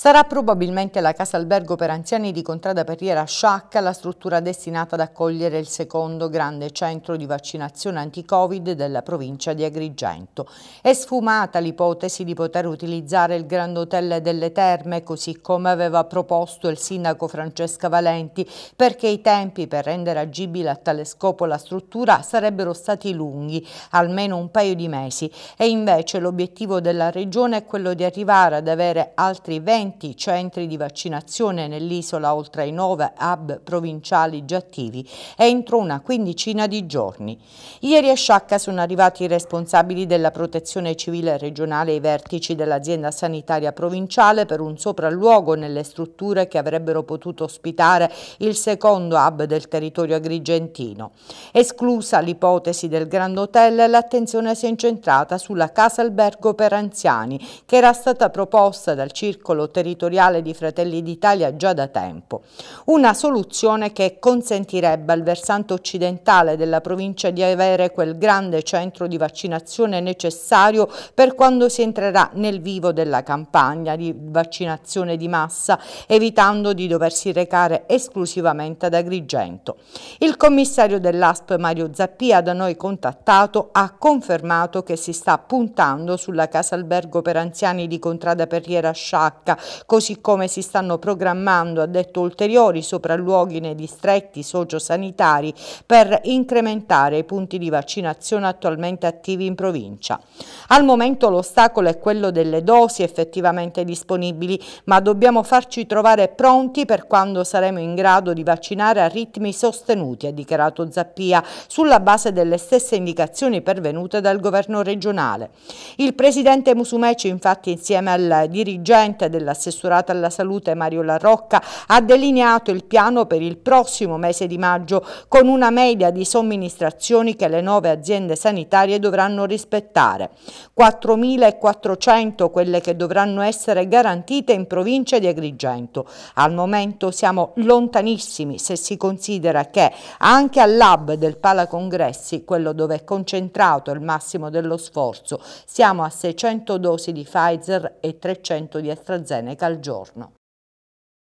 Sarà probabilmente la casa albergo per anziani di Contrada Perriera Sciacca la struttura destinata ad accogliere il secondo grande centro di vaccinazione anti-Covid della provincia di Agrigento. È sfumata l'ipotesi di poter utilizzare il Grand Hotel delle Terme, così come aveva proposto il sindaco Francesca Valenti, perché i tempi per rendere agibile a tale scopo la struttura sarebbero stati lunghi, almeno un paio di mesi, e invece l'obiettivo della regione è quello di arrivare ad avere altri 20 20 centri di vaccinazione nell'isola oltre ai 9 hub provinciali già attivi entro una quindicina di giorni. Ieri a Sciacca sono arrivati i responsabili della protezione civile regionale e i vertici dell'azienda sanitaria provinciale per un sopralluogo nelle strutture che avrebbero potuto ospitare il secondo hub del territorio agrigentino. Esclusa l'ipotesi del Grand Hotel, l'attenzione si è incentrata sulla casa albergo per anziani che era stata proposta dal circolo territoriale di Fratelli d'Italia già da tempo. Una soluzione che consentirebbe al versante occidentale della provincia di avere quel grande centro di vaccinazione necessario per quando si entrerà nel vivo della campagna di vaccinazione di massa, evitando di doversi recare esclusivamente ad Agrigento. Il commissario dell'ASP Mario Zappia, da noi contattato, ha confermato che si sta puntando sulla casa albergo per anziani di Contrada Perriera Sciacca, così come si stanno programmando, ha detto, ulteriori sopralluoghi nei distretti sociosanitari per incrementare i punti di vaccinazione attualmente attivi in provincia. Al momento l'ostacolo è quello delle dosi effettivamente disponibili, ma dobbiamo farci trovare pronti per quando saremo in grado di vaccinare a ritmi sostenuti, ha dichiarato Zappia, sulla base delle stesse indicazioni pervenute dal governo regionale. Il presidente Musumeci infatti insieme al dirigente della l'assessorato alla salute Mario Larrocca ha delineato il piano per il prossimo mese di maggio con una media di somministrazioni che le nuove aziende sanitarie dovranno rispettare. 4.400 quelle che dovranno essere garantite in provincia di Agrigento. Al momento siamo lontanissimi se si considera che anche al lab del Palacongressi, quello dove è concentrato il massimo dello sforzo, siamo a 600 dosi di Pfizer e 300 di AstraZeneca Seneca al giorno.